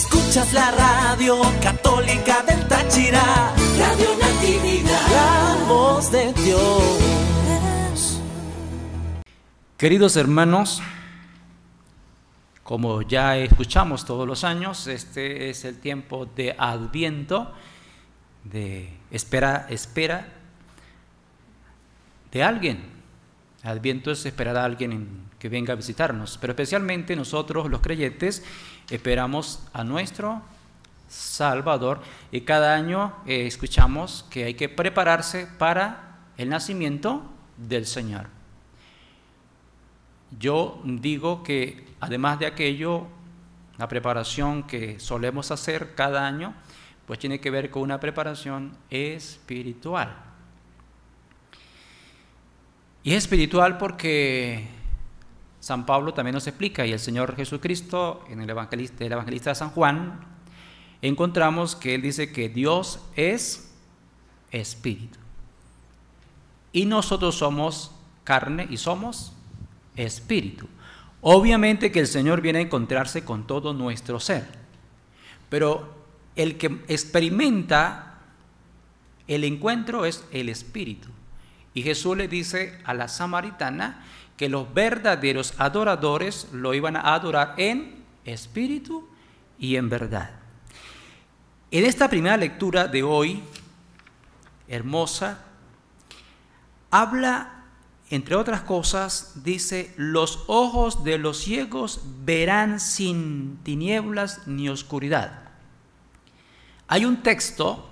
Escuchas la radio católica del Táchira, Radio Natividad, la voz de Dios. Queridos hermanos, como ya escuchamos todos los años, este es el tiempo de Adviento, de espera, espera de alguien Adviento es esperar a alguien que venga a visitarnos, pero especialmente nosotros los creyentes esperamos a nuestro Salvador y cada año eh, escuchamos que hay que prepararse para el nacimiento del Señor. Yo digo que además de aquello, la preparación que solemos hacer cada año, pues tiene que ver con una preparación espiritual y es espiritual porque San Pablo también nos explica, y el Señor Jesucristo, en el evangelista, el evangelista de San Juan, encontramos que él dice que Dios es espíritu. Y nosotros somos carne y somos espíritu. Obviamente que el Señor viene a encontrarse con todo nuestro ser, pero el que experimenta el encuentro es el espíritu. Y Jesús le dice a la samaritana que los verdaderos adoradores lo iban a adorar en espíritu y en verdad. En esta primera lectura de hoy, hermosa, habla, entre otras cosas, dice, los ojos de los ciegos verán sin tinieblas ni oscuridad. Hay un texto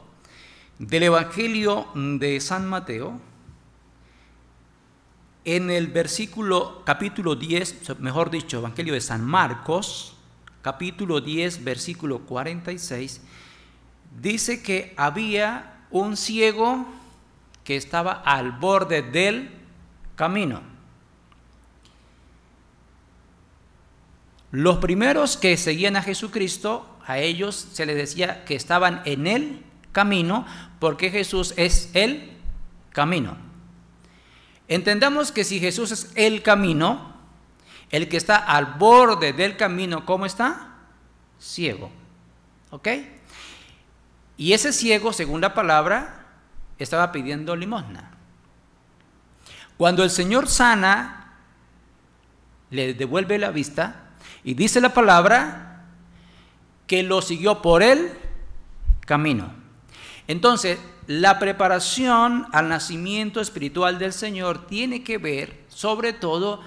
del Evangelio de San Mateo, en el versículo capítulo 10, mejor dicho, Evangelio de San Marcos, capítulo 10, versículo 46, dice que había un ciego que estaba al borde del camino. Los primeros que seguían a Jesucristo, a ellos se les decía que estaban en el camino, porque Jesús es el camino. Entendamos que si Jesús es el camino, el que está al borde del camino, ¿cómo está? Ciego. ¿Ok? Y ese ciego, según la palabra, estaba pidiendo limosna. Cuando el Señor sana, le devuelve la vista y dice la palabra que lo siguió por el camino. Entonces, la preparación al nacimiento espiritual del Señor tiene que ver sobre todo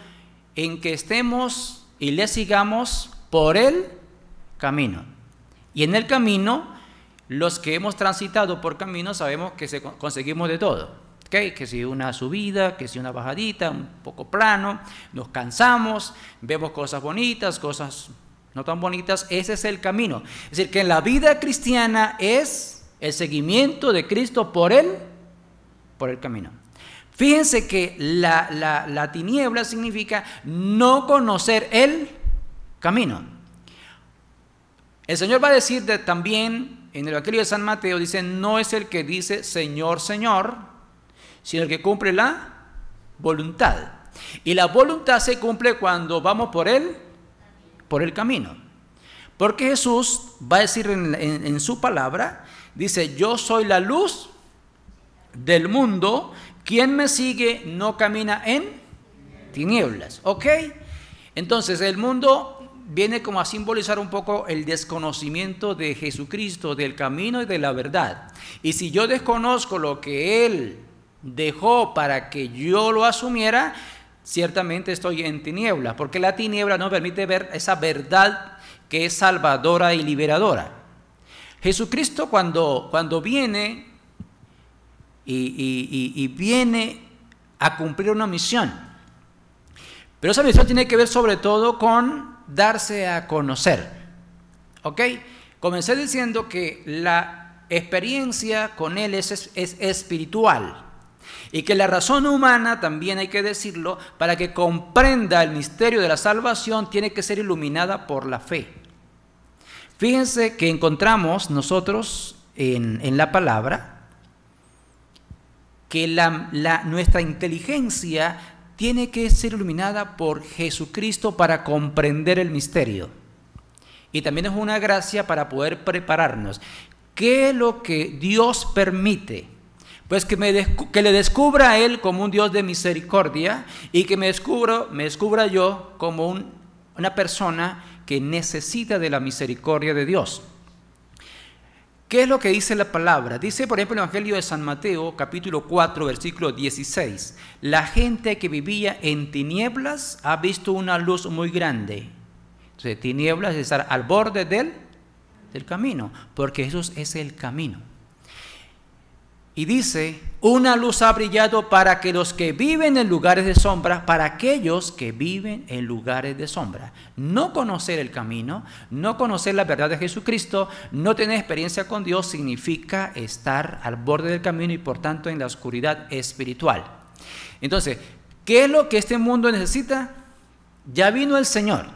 en que estemos y le sigamos por el camino. Y en el camino, los que hemos transitado por camino sabemos que conseguimos de todo. Que si una subida, que si una bajadita, un poco plano, nos cansamos, vemos cosas bonitas, cosas no tan bonitas. Ese es el camino. Es decir, que en la vida cristiana es el seguimiento de Cristo por él, por el camino. Fíjense que la, tiniebla significa no conocer el camino. El Señor va a decir también en el Evangelio de San Mateo, dice, no es el que dice Señor, Señor, sino el que cumple la voluntad. Y la voluntad se cumple cuando vamos por él, por el camino. Porque Jesús va a decir en su palabra Dice, yo soy la luz del mundo, quien me sigue no camina en tinieblas, ¿ok? Entonces el mundo viene como a simbolizar un poco el desconocimiento de Jesucristo, del camino y de la verdad. Y si yo desconozco lo que Él dejó para que yo lo asumiera, ciertamente estoy en tinieblas, porque la tiniebla no permite ver esa verdad que es salvadora y liberadora. Jesucristo cuando, cuando viene y, viene a cumplir una misión, pero esa misión tiene que ver sobre todo con darse a conocer. ¿Ok? Comencé diciendo que la experiencia con Él es espiritual y que la razón humana, también hay que decirlo, para que comprenda el misterio de la salvación tiene que ser iluminada por la fe. Fíjense que encontramos nosotros en, la palabra que la, nuestra inteligencia tiene que ser iluminada por Jesucristo para comprender el misterio. Y también es una gracia para poder prepararnos. ¿Qué es lo que Dios permite? Pues que, me que le descubra a Él como un Dios de misericordia y que me, descubro, me descubra yo como una persona que necesita de la misericordia de Dios. ¿Qué es lo que dice la palabra? Dice, por ejemplo, el Evangelio de San Mateo, capítulo 4, versículo 16. La gente que vivía en tinieblas ha visto una luz muy grande. Entonces, tinieblas es estar al borde del, del camino, porque Jesús es el camino. Y dice, una luz ha brillado para que los que viven en lugares de sombra, para aquellos que viven en lugares de sombra. No conocer el camino, no conocer la verdad de Jesucristo, no tener experiencia con Dios significa estar al borde del camino y por tanto en la oscuridad espiritual. Entonces, ¿qué es lo que este mundo necesita? Ya vino el Señor.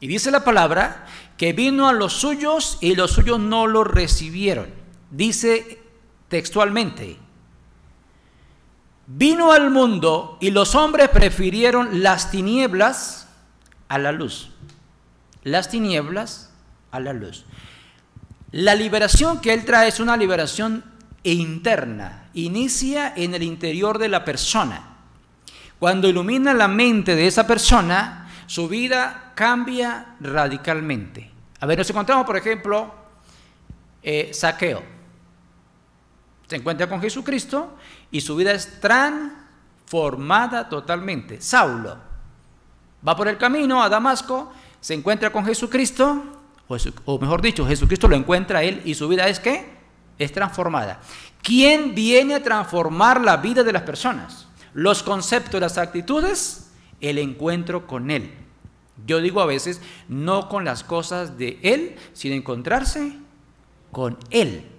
Y dice la palabra que vino a los suyos y los suyos no lo recibieron dice textualmente, vino al mundo y los hombres prefirieron las tinieblas a la luz. Las tinieblas a la luz. La liberación que él trae es una liberación interna, inicia en el interior de la persona. Cuando ilumina la mente de esa persona, su vida cambia radicalmente. A ver, nos encontramos, por ejemplo, eh, Saqueo se encuentra con Jesucristo y su vida es transformada totalmente. Saulo va por el camino a Damasco, se encuentra con Jesucristo, o, mejor dicho, Jesucristo lo encuentra a él y su vida es que es transformada. ¿Quién viene a transformar la vida de las personas? Los conceptos, las actitudes, el encuentro con él. Yo digo a veces, no con las cosas de él, sino encontrarse con él.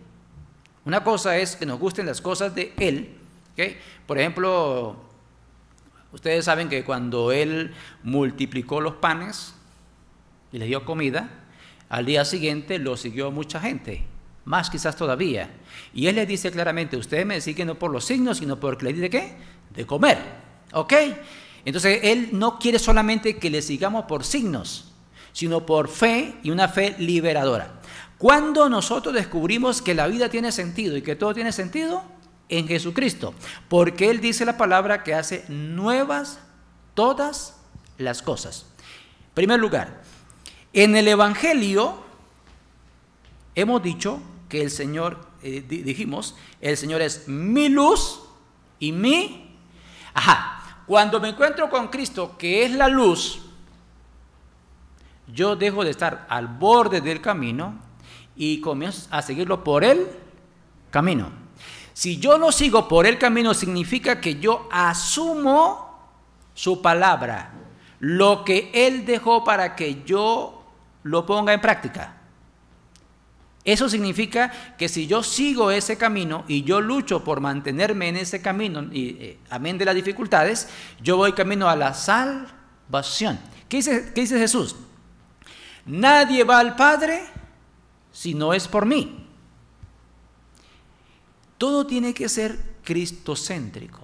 Una cosa es que nos gusten las cosas de Él. ¿okay? Por ejemplo, ustedes saben que cuando Él multiplicó los panes y le dio comida, al día siguiente lo siguió mucha gente, más quizás todavía. Y Él le dice claramente, ustedes me siguen no por los signos, sino porque le dice qué? De comer. ¿Ok? Entonces Él no quiere solamente que le sigamos por signos, sino por fe y una fe liberadora. Cuando nosotros descubrimos que la vida tiene sentido y que todo tiene sentido en Jesucristo, porque Él dice la palabra que hace nuevas todas las cosas. En primer lugar, en el Evangelio hemos dicho que el Señor, eh, dijimos, el Señor es mi luz y mi... Ajá, cuando me encuentro con Cristo, que es la luz, yo dejo de estar al borde del camino y comienzo a seguirlo por el camino. Si yo no sigo por el camino, significa que yo asumo su palabra, lo que Él dejó para que yo lo ponga en práctica. Eso significa que si yo sigo ese camino y yo lucho por mantenerme en ese camino, y eh, amén de las dificultades, yo voy camino a la salvación. ¿Qué dice Jesús? Nadie va al Padre si no es por mí. Todo tiene que ser cristocéntrico.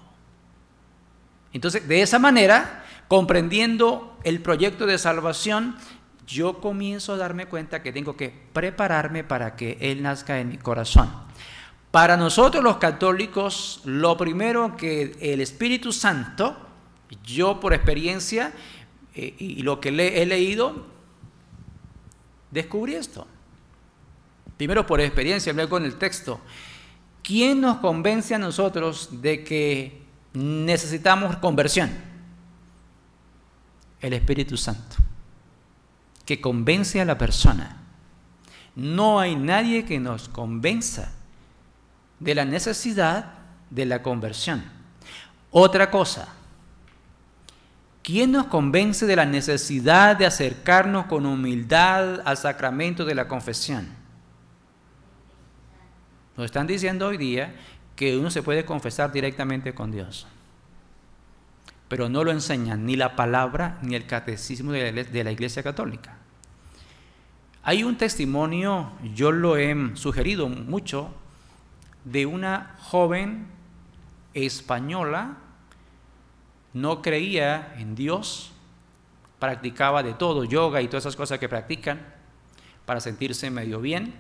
Entonces, de esa manera, comprendiendo el proyecto de salvación, yo comienzo a darme cuenta que tengo que prepararme para que Él nazca en mi corazón. Para nosotros los católicos, lo primero que el Espíritu Santo, yo por experiencia eh, y lo que he leído, descubrí esto. Primero por experiencia, luego con el texto. ¿Quién nos convence a nosotros de que necesitamos conversión? El Espíritu Santo, que convence a la persona. No hay nadie que nos convenza de la necesidad de la conversión. Otra cosa, ¿quién nos convence de la necesidad de acercarnos con humildad al sacramento de la confesión? Nos están diciendo hoy día que uno se puede confesar directamente con Dios. Pero no lo enseñan ni la palabra ni el catecismo de la Iglesia Católica. Hay un testimonio, yo lo he sugerido mucho, de una joven española, no creía en Dios, practicaba de todo, yoga y todas esas cosas que practican para sentirse medio bien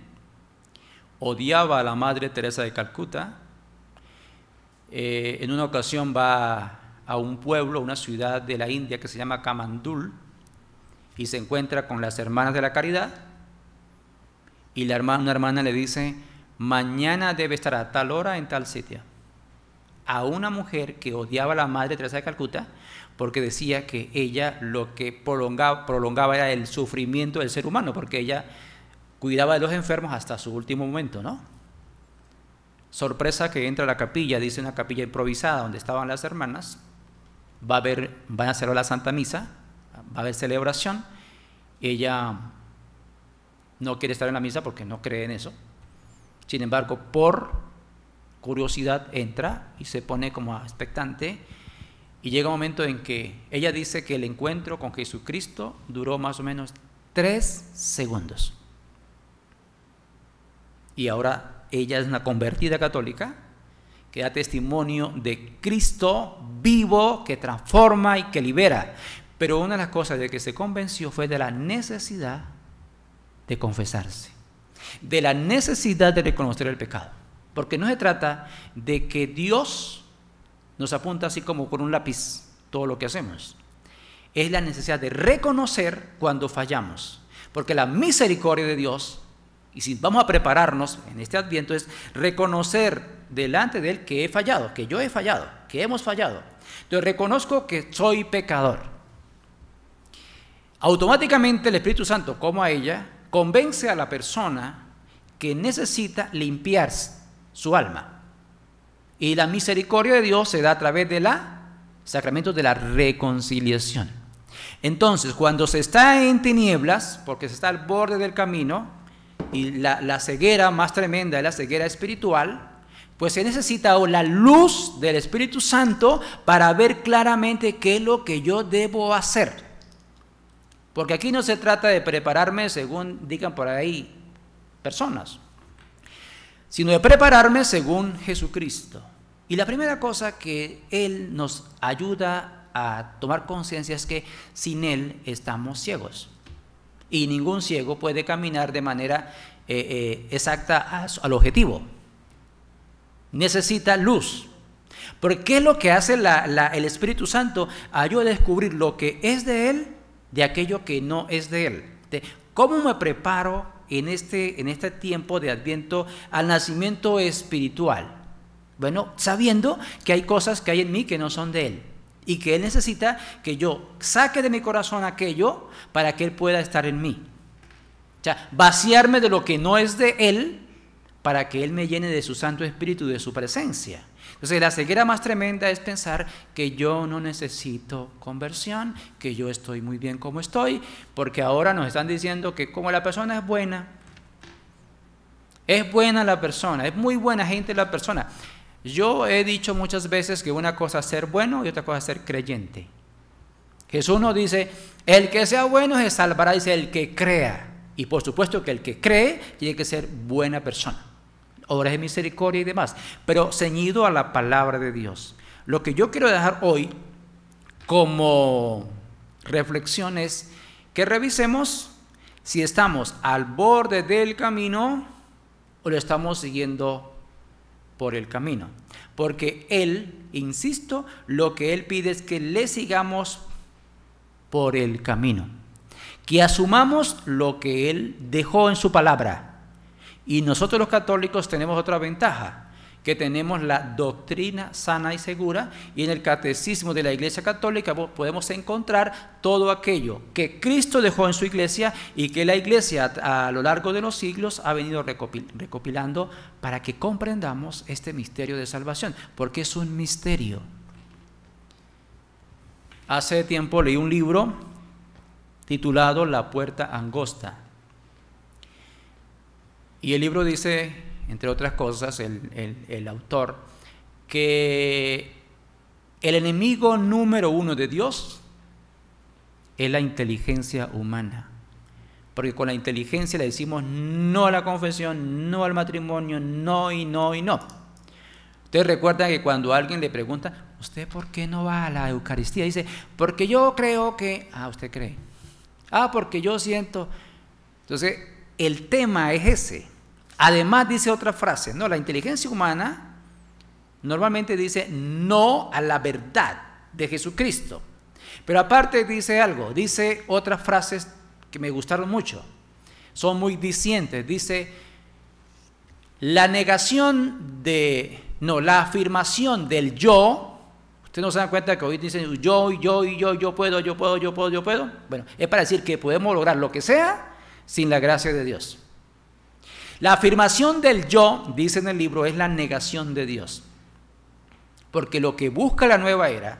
odiaba a la Madre Teresa de Calcuta. Eh, en una ocasión va a un pueblo, una ciudad de la India que se llama Kamandul, y se encuentra con las hermanas de la caridad. Y la una hermana le dice, mañana debe estar a tal hora en tal sitio. A una mujer que odiaba a la Madre Teresa de Calcuta porque decía que ella lo que prolongaba era el sufrimiento del ser humano, porque ella cuidaba de los enfermos hasta su último momento, ¿no? Sorpresa que entra a la capilla, dice una capilla improvisada donde estaban las hermanas, va a ver, van a hacer la Santa Misa, va a haber celebración, ella no quiere estar en la misa porque no cree en eso, sin embargo, por curiosidad entra y se pone como expectante y llega un momento en que ella dice que el encuentro con Jesucristo duró más o menos tres segundos y ahora ella es una convertida católica que da testimonio de Cristo vivo que transforma y que libera. Pero una de las cosas de que se convenció fue de la necesidad de confesarse, de la necesidad de reconocer el pecado. Porque no se trata de que Dios nos apunta así como con un lápiz todo lo que hacemos. Es la necesidad de reconocer cuando fallamos. Porque la misericordia de Dios y si vamos a prepararnos en este adviento es reconocer delante de Él que he fallado, que yo he fallado, que hemos fallado. Entonces reconozco que soy pecador. Automáticamente el Espíritu Santo, como a ella, convence a la persona que necesita limpiar su alma. Y la misericordia de Dios se da a través de la sacramento de la reconciliación. Entonces, cuando se está en tinieblas, porque se está al borde del camino, y la, ceguera más tremenda es la ceguera espiritual, pues se necesita la luz del Espíritu Santo para ver claramente qué es lo que yo debo hacer. Porque aquí no se trata de prepararme según digan por ahí personas, sino de prepararme según Jesucristo. Y la primera cosa que Él nos ayuda a tomar conciencia es que sin Él estamos ciegos y ningún ciego puede caminar de manera eh, eh, exacta al objetivo. Necesita luz. Porque ¿qué es lo que hace el Espíritu Santo? Ayuda a descubrir lo que es de Él de aquello que no es de Él. ¿Cómo me preparo en este, en este tiempo de adviento al nacimiento espiritual? Bueno, sabiendo que hay cosas que hay en mí que no son de Él y que Él necesita que yo saque de mi corazón aquello para que Él pueda estar en mí. O sea, vaciarme de lo que no es de Él para que Él me llene de su Santo Espíritu y de su presencia. Entonces, la ceguera más tremenda es pensar que yo no necesito conversión, que yo estoy muy bien como estoy, porque ahora nos están diciendo que como la persona es buena, es buena la persona, es muy buena gente la persona. Yo he dicho muchas veces que una cosa es ser bueno y otra cosa es ser creyente. Jesús nos dice, el que sea bueno se salvará, dice el que crea. Y por supuesto que el que cree tiene que ser buena persona, obras de misericordia y demás, pero ceñido a la palabra de Dios. Lo que yo quiero dejar hoy como reflexión es que revisemos si estamos al borde del camino o lo estamos siguiendo por el camino. Porque Él, insisto, lo que Él pide es que le sigamos por el camino. Que asumamos lo que Él dejó en su palabra. Y nosotros los católicos tenemos otra ventaja que tenemos la doctrina sana y segura y en el catecismo de la Iglesia Católica podemos encontrar todo aquello que Cristo dejó en su iglesia y que la iglesia a lo largo de los siglos ha venido recopilando para que comprendamos este misterio de salvación, porque es un misterio. Hace tiempo leí un libro titulado La puerta angosta. Y el libro dice entre otras cosas, el, autor, que el enemigo número uno de Dios es la inteligencia humana. Porque con la inteligencia le decimos no a la confesión, no al matrimonio, no y no y no. usted recuerda que cuando alguien le pregunta, ¿usted por qué no va a la Eucaristía? Dice, porque yo creo que... Ah, usted cree. Ah, porque yo siento... Entonces, el tema es ese. Además dice otra frase, ¿no? La inteligencia humana normalmente dice no a la verdad de Jesucristo. Pero aparte dice algo, dice otras frases que me gustaron mucho. Son muy discientes. Dice, la negación de, no, la afirmación del yo. Ustedes no se dan cuenta que hoy dicen yo, yo, yo, yo puedo, yo puedo, yo puedo, yo puedo. Bueno, es para decir que podemos lograr lo que sea sin la gracia de Dios. La afirmación del yo, dice en el libro, es la negación de Dios. Porque lo que busca la nueva era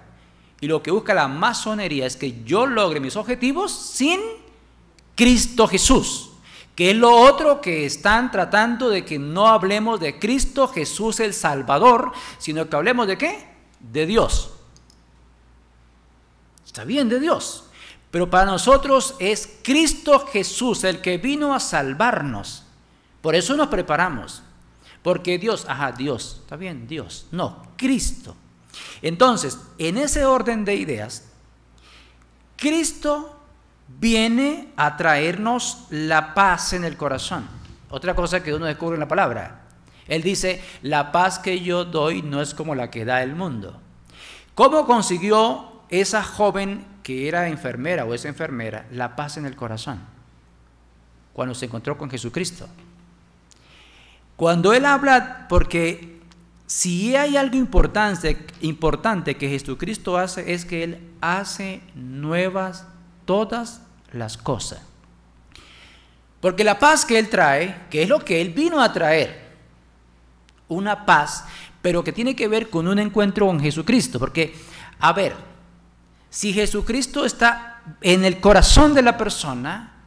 y lo que busca la masonería es que yo logre mis objetivos sin Cristo Jesús que es lo otro que están tratando de que no hablemos de Cristo Jesús el Salvador, sino que hablemos de qué? De Dios. Está bien, de Dios. Pero para nosotros es Cristo Jesús el que vino a salvarnos. Por eso nos preparamos. Porque Dios, ajá, Dios, está bien, Dios, no, Cristo. Entonces, en ese orden de ideas, Cristo viene a traernos la paz en el corazón. Otra cosa que uno descubre en la palabra. Él dice, la paz que yo doy no es como la que da el mundo. ¿Cómo consiguió esa joven que era enfermera o esa enfermera la paz en el corazón? Cuando se encontró con Jesucristo. Cuando Él habla, porque si hay algo importante, importante que Jesucristo hace, es que Él hace nuevas todas las cosas. Porque la paz que Él trae, que es lo que Él vino a traer, una paz, pero que tiene que ver con un encuentro con Jesucristo. Porque, a ver, si Jesucristo está en el corazón de la persona,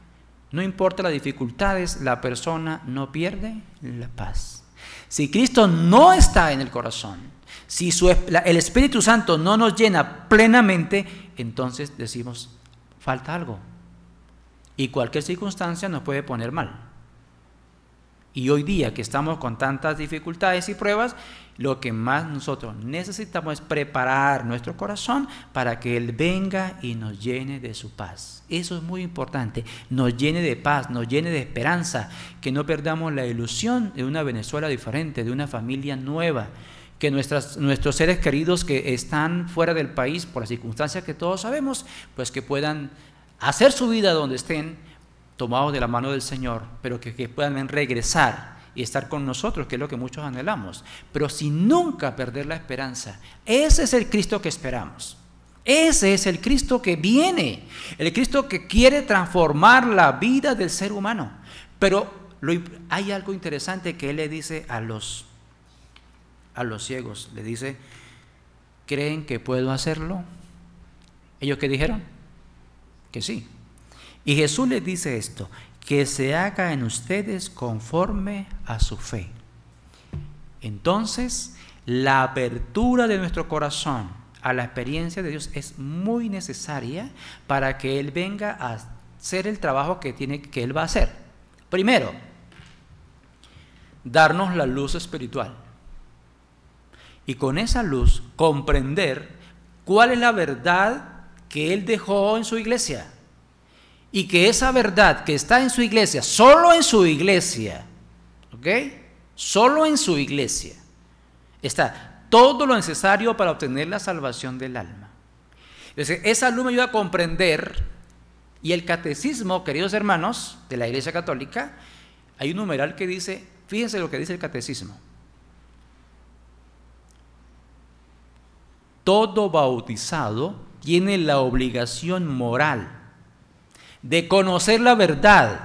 no importa las dificultades, la persona no pierde la paz. Si Cristo no está en el corazón, si el Espíritu Santo no nos llena plenamente, entonces decimos, falta algo. Y cualquier circunstancia nos puede poner mal. Y hoy día que estamos con tantas dificultades y pruebas, lo que más nosotros necesitamos es preparar nuestro corazón para que Él venga y nos llene de su paz. Eso es muy importante, nos llene de paz, nos llene de esperanza, que no perdamos la ilusión de una Venezuela diferente, de una familia nueva, que nuestras, nuestros seres queridos que están fuera del país por las circunstancias que todos sabemos, pues que puedan hacer su vida donde estén, tomados de la mano del Señor, pero que, puedan regresar y estar con nosotros, que es lo que muchos anhelamos, pero sin nunca perder la esperanza. Ese es el Cristo que esperamos. Ese es el Cristo que viene, el Cristo que quiere transformar la vida del ser humano. Pero hay algo interesante que Él le dice a los, a los ciegos. Le dice, ¿creen que puedo hacerlo? ¿Ellos qué dijeron? Que sí. Y Jesús les dice esto, que se haga en ustedes conforme a su fe. Entonces, la apertura de nuestro corazón a la experiencia de Dios es muy necesaria para que Él venga a hacer el trabajo que, tiene, que Él va a hacer. Primero, darnos la luz espiritual. Y con esa luz comprender cuál es la verdad que Él dejó en su iglesia y que esa verdad que está en su iglesia, solo en su iglesia, ¿ok? Solo en su iglesia está todo lo necesario para obtener la salvación del alma. Entonces, esa luz me ayuda a comprender y el catecismo, queridos hermanos de la Iglesia Católica, hay un numeral que dice, fíjense lo que dice el catecismo. Todo bautizado tiene la obligación moral de conocer la verdad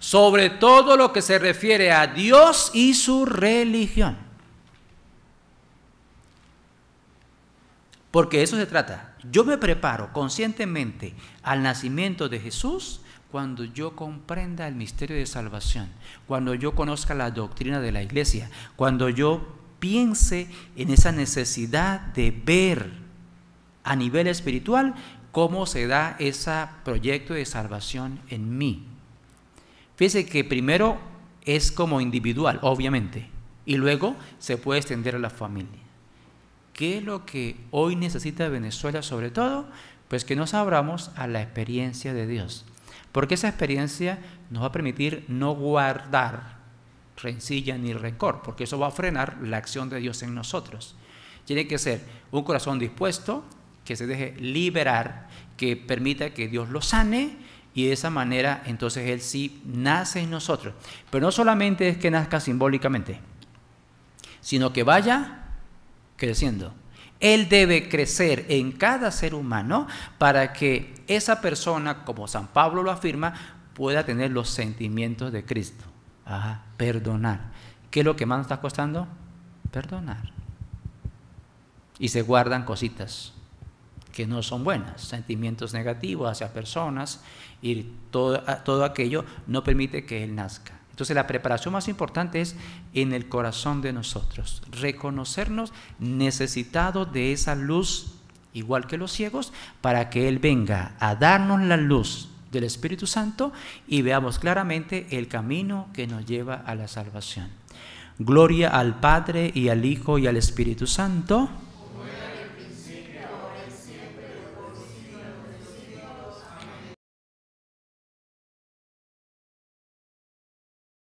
sobre todo lo que se refiere a Dios y su religión. Porque eso se trata. Yo me preparo conscientemente al nacimiento de Jesús cuando yo comprenda el misterio de salvación, cuando yo conozca la doctrina de la iglesia, cuando yo piense en esa necesidad de ver a nivel espiritual cómo se da ese proyecto de salvación en mí. Fíjese que primero es como individual, obviamente, y luego se puede extender a la familia. ¿Qué es lo que hoy necesita Venezuela sobre todo? Pues que nos abramos a la experiencia de Dios, porque esa experiencia nos va a permitir no guardar rencilla ni rencor, porque eso va a frenar la acción de Dios en nosotros. Tiene que ser un corazón dispuesto, que se deje liberar, que permita que Dios lo sane y de esa manera entonces Él sí nace en nosotros. Pero no solamente es que nazca simbólicamente, sino que vaya creciendo. Él debe crecer en cada ser humano para que esa persona, como San Pablo lo afirma, pueda tener los sentimientos de Cristo. perdonar. ¿Qué es lo que más nos está costando? Perdonar. Y se guardan cositas que no son buenas, sentimientos negativos hacia personas y todo, todo aquello no permite que Él nazca. Entonces la preparación más importante es en el corazón de nosotros, reconocernos necesitados de esa luz, igual que los ciegos, para que Él venga a darnos la luz del Espíritu Santo y veamos claramente el camino que nos lleva a la salvación. Gloria al Padre y al Hijo y al Espíritu Santo